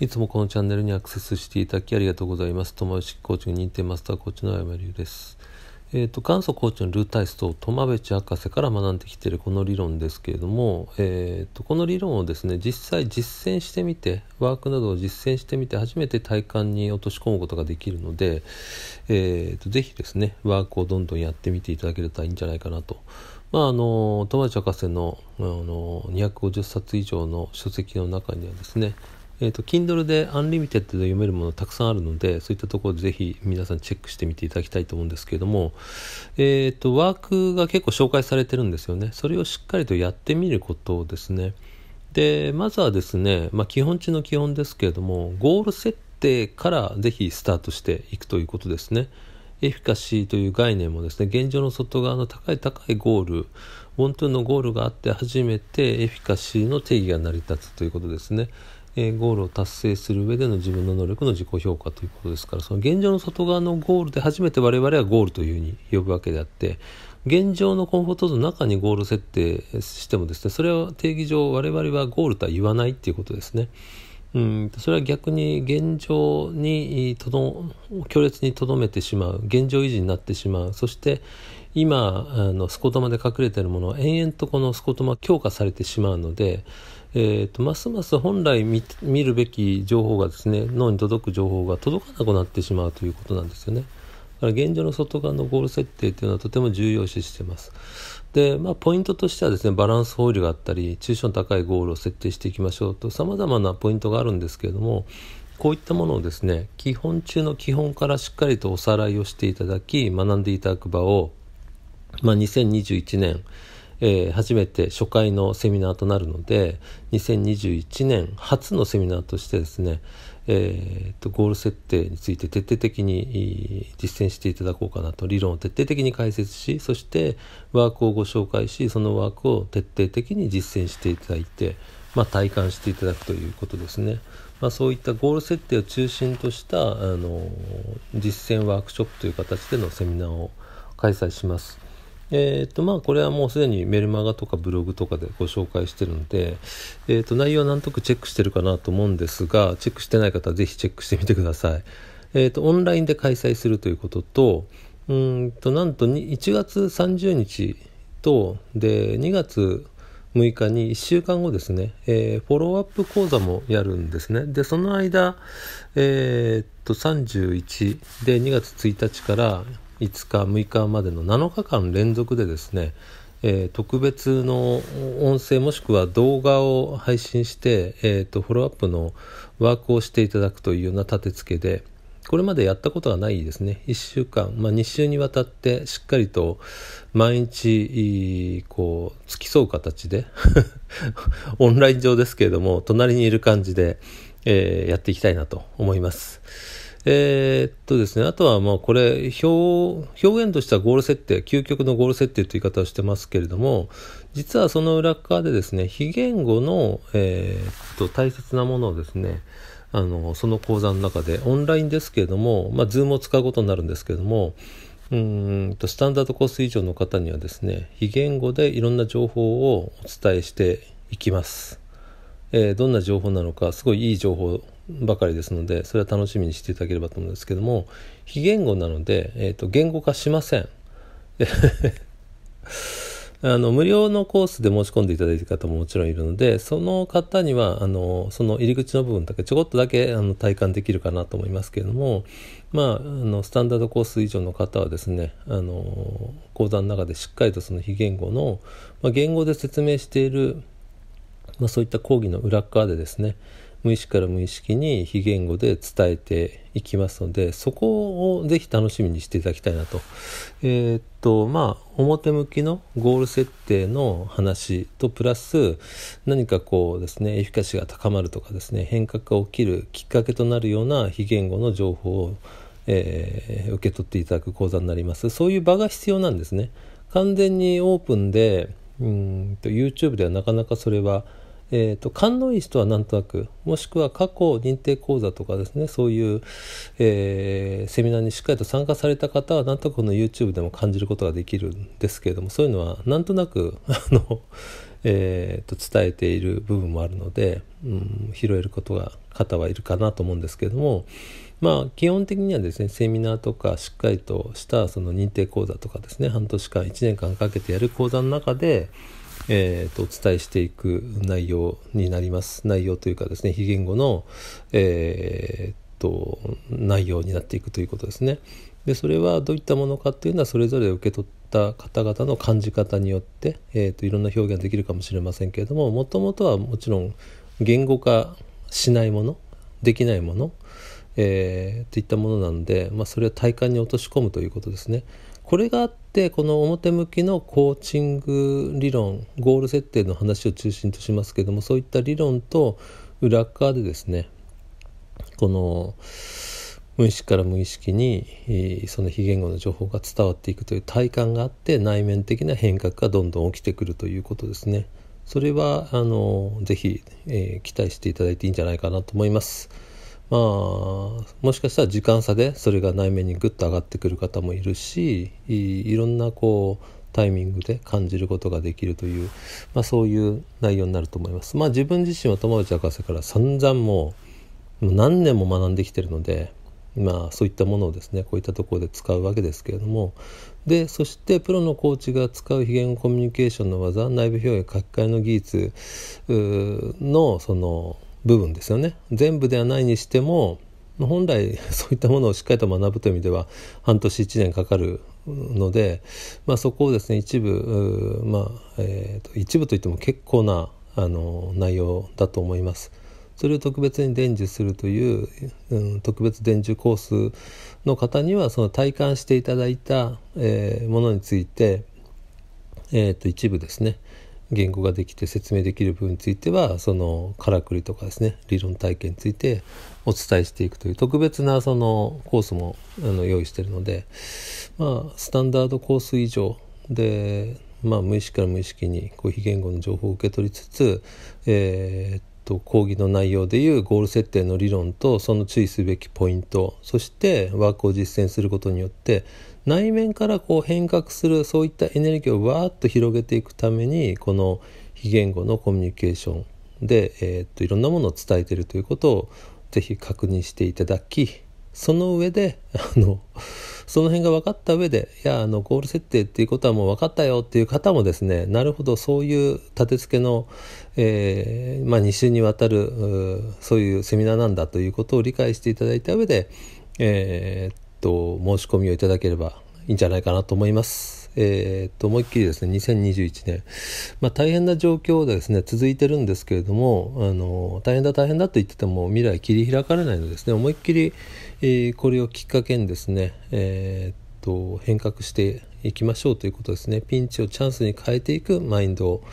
いつもこのチャンネルにアクセスしていただきありがとうございます。友吉コーチング認定マスターコーチの山流です。えっ、ー、と、元祖コーチのルー体トと友淵博士から学んできているこの理論ですけれども、えっ、ー、と、この理論をですね、実際実践してみて、ワークなどを実践してみて、初めて体感に落とし込むことができるので、えっ、ー、と、ぜひですね、ワークをどんどんやってみていただけるといいんじゃないかなとまあ、あの友達博士のあの250冊以上の書籍の中にはですねえーと、Kindle で Unlimited で読めるものたくさんあるのでそういったところぜひ皆さんチェックしてみていただきたいと思うんですけれども、えーと、とワークが結構紹介されてるんですよねそれをしっかりとやってみることですねでまずはですね、まあ、基本中の基本ですけれどもゴール設定からぜひスタートしていくということですねエフィカシーという概念もですね現状の外側の高い高いゴールウォントゥーのゴールがあって初めてエフィカシーの定義が成り立つということですねえゴールを達成する上での自分の能力の自己評価ということですからその現状の外側のゴールで初めて我々はゴールというふうに呼ぶわけであって現状のコンフォートゾーンの中にゴール設定してもですねそれは定義上我々はゴールとは言わないっていうことですね。うんそれは逆に現状にとど強烈にとどめてしまう現状維持になってしまうそして今あのスコトマで隠れているものは延々とこのスコトマ強化されてしまうのでえーと、ますます本来見るべき情報がですね脳に届く情報が届かなくなってしまうということなんですよね。だから現状の外側のゴール設定というのはとても重要視してます。で、まあ、ポイントとしてはですね、バランス放流があったり、中小の高いゴールを設定していきましょうと、様々なポイントがあるんですけれども、こういったものをですね、基本中の基本からしっかりとおさらいをしていただき、学んでいただく場を、まあ、2021年、えー、初めて初回のセミナーとなるので2021年初のセミナーとしてですね、えー、とゴール設定について徹底的に実践していただこうかなと理論を徹底的に解説しそしてワークをご紹介しそのワークを徹底的に実践していただいて、まあ、体感していただくということですね。まあ、そういったゴール設定を中心としたあの実践ワークショップという形でのセミナーを開催します。えっ、ー、とまあこれはもうすでにメルマガとかブログとかでご紹介してるので、えっ、ー、と内容はなんとなくチェックしてるかなと思うんですがチェックしてない方はぜひチェックしてみてください。えっ、ー、とオンラインで開催するということとうんとなんと1月30日とで2月6日に1週間後ですね、えー、フォローアップ講座もやるんですね。で、その間、えー、っと、31で2月1日から5日、6日までの7日間連続でですね、えー、特別の音声もしくは動画を配信して、えーと、フォローアップのワークをしていただくというような立て付けでこれまでやったことがないですね1週間、まあ、2週にわたってしっかりと毎日こう付き添う形で オンライン上ですけれども隣にいる感じで、えー、やっていきたいなと思います。えー、っとですね、あとはまあこれ表、表現としてはゴール設定、究極のゴール設定という言い方をしてますけれども、実はその裏側でですね、非言語の、えー、っと大切なものをですね、あのその講座の中で、オンラインですけれども、まあ、Zoom を使うことになるんですけれども、うんとスタンダードコース以上の方にはですね、非言語でいろんな情報をお伝えしていきます。えー、どんな情報なのか、すごいいい情報ばかりですのでそれは楽しみにしていただければと思うんですけども非言語なので、えーと、言語化しません あの無料のコースで申し込んでいただいている方ももちろんいるのでその方にはあのその入り口の部分だけちょこっとだけあの体感できるかなと思いますけれども、まあ、あのスタンダードコース以上の方はですねあの講座の中でしっかりとその非言語の、まあ、言語で説明している、まあ、そういった講義の裏側でですね無意識から無意識に非言語で伝えていきますのでそこをぜひ楽しみにしていただきたいなと。えー、っとまあ表向きのゴール設定の話とプラス何かこうですねエフィカシーが高まるとかですね変革が起きるきっかけとなるような非言語の情報を、えー、受け取っていただく講座になります。そういう場が必要なんですね。完全にオープンでうんと YouTube ではなかなかそれはえーと、勘のいい人はなんとなくもしくは過去認定講座とかですねそういう、えー、セミナーにしっかりと参加された方はなんとなくこの YouTube でも感じることができるんですけれどもそういうのはなんとなく あの、えーと、と伝えている部分もあるので、うん、拾えることが方はいるかなと思うんですけれども。まあ、基本的にはですねセミナーとかしっかりとしたその認定講座とかですね半年間1年間かけてやる講座の中でえー、とお伝えしていく内容になります内容というかですね非言語の、えー、と内容になっていくということですね。でそれはどういったものかっていうのはそれぞれ受け取った方々の感じ方によって、えーと、いろんな表現ができるかもしれませんけれどももともとはもちろん言語化しないものできないもの、えー、といったものなんで、まあ、それは体感に落とし込むということですね。これがあっってこの表向きのコーチング理論ゴール設定の話を中心としますけどもそういった理論と裏側でですねこの無意識から無意識にその非言語の情報が伝わっていくという体感があって内面的な変革がどんどん起きてくるということですね。それはあのぜひ、えー、期待していただいていいんじゃないかなと思います。まあもしかしたら時間差でそれが内面にグッと上がってくる方もいるしいろんなこうタイミングで感じることができるという、まあ、そういう内容になると思います。まあ、自分自身は友達博士から散々もう何年も学んできてるので、まあ、そういったものをですねこういったところで使うわけですけれどもでそしてプロのコーチが使う非言語コミュニケーションの技内部表現書き換えの技術のその部分ですよね全部ではないにしても本来 そういったものをしっかりと学ぶという意味では半年1年かかるので、まあ、そこをですね一部、まあえーと、一部といっても結構なあの内容だと思います。それを特別に伝授するという、うん、特別伝授コースの方にはその体感していただいた、えー、ものについて、えーと一部ですね、言語ができて説明できる部分についてはそのからくりとかですね理論体験についてお伝えしていくという特別なそのコースもあの用意してるので、まあ、スタンダードコース以上で、まあ、無意識から無意識にこう非言語の情報を受け取りつつ、えー、と講義の内容でいうゴール設定の理論とその注意すべきポイントそしてワークを実践することによって内面からこう変革するそういったエネルギーをわーっと広げていくためにこの非言語のコミュニケーションで、えー、っといろんなものを伝えてるということをぜひ確認していただきその上であのその辺が分かった上でいやあのゴール設定っていうことはもう分かったよっていう方もですねなるほどそういう立て付けの、えー、まあ、2週にわたるそういうセミナーなんだということを理解していただいた上で、えー、っと申し込みをいただければいいんじゃないかなと思います。えー、っと、思いっきりですね、2021年、まあ、大変な状況でですね、続いてるんですけれども、あの、大変だ大変だと言ってても未来切り開かれないのですね、思いっきり、えー、これをきっかけにですね、えー、と、変革していきましょうということですね、ピンチをチャンスに変えていくマインドを、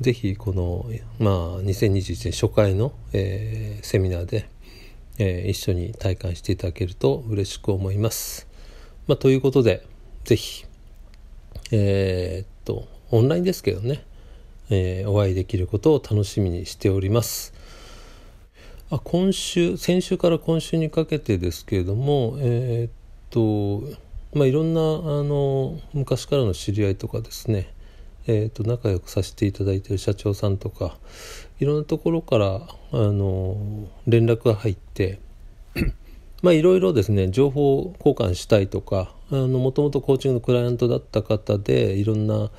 ぜひこの、まあ、2021年初回の、えー、セミナーで、えー、一緒に体感していただけると嬉しく思います。まあ、ということで、ぜひ、えー、っと、オンラインですけどね、えー、お会いできることを楽しみにしております。あ今週、先週から今週にかけてですけれども、えー、っと、まあ、いろんなあの昔からの知り合いとかですね、えー、と仲良くさせていただいている社長さんとかいろんなところからあの連絡が入ってまあ、いろいろですね情報交換したいとかもともとコーチングのクライアントだった方でいろんな、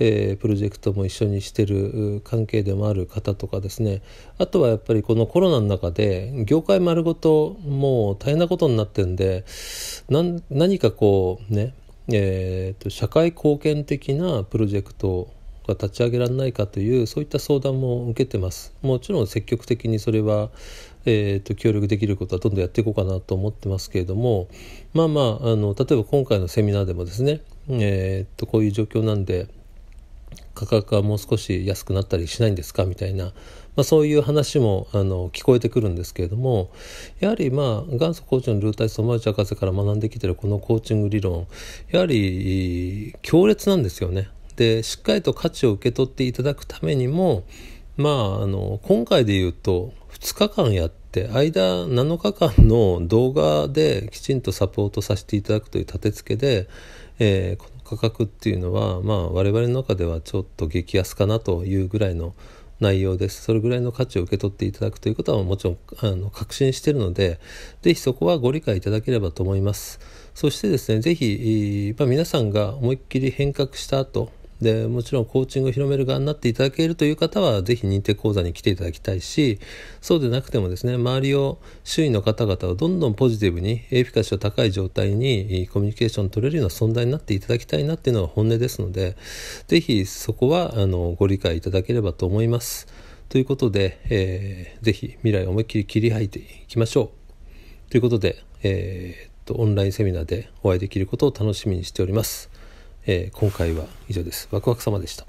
えー、プロジェクトも一緒にしてる関係でもある方とかですねあとはやっぱりこのコロナの中で業界丸ごともう大変なことになってるんで何かこうね、えーと、と社会貢献的なプロジェクトか立ち上げられないかというそういった相談も受けてますもちろん積極的にそれは、えーと、協力できることはどんどんやっていこうかなと思ってますけれどもまあまああの例えば今回のセミナーでもですね、えーと、こういう状況なんで価格はもう少し安くなったりしないんですかみたいな、まあ、そういう話もあの聞こえてくるんですけれどもやはりまあ元祖コーチのルータイソマルチ博士から学んできてるこのコーチング理論やはり強烈なんですよね。ってしっかりと価値を受け取っていただくためにもまああの今回で言うと2日間やって間7日間の動画できちんとサポートさせていただくという立て付けで、えー、この価格っていうのは、まあ、我々の中ではちょっと激安かなというぐらいの内容です。それぐらいの価値を受け取っていただくということはもちろんあの確信しているので、ぜひそこはご理解いただければと思います。そしてですね、ぜひ、まあ、皆さんが思いっきり変革した後、でもちろんコーチングを広める側になっていただけるという方は是非認定講座に来ていただきたいしそうでなくてもですね周りを周囲の方々をどんどんポジティブにエフィカシーを高い状態にコミュニケーションを取れるような存在になっていただきたいなっていうのが本音ですので是非そこはあのご理解いただければと思います。ということで、えー、ぜひ未来を思いっきり切り開いていきましょう。ということで、えー、っと、オンラインセミナーでお会いできることを楽しみにしております。えー、今回は以上です。ワクワク様でした。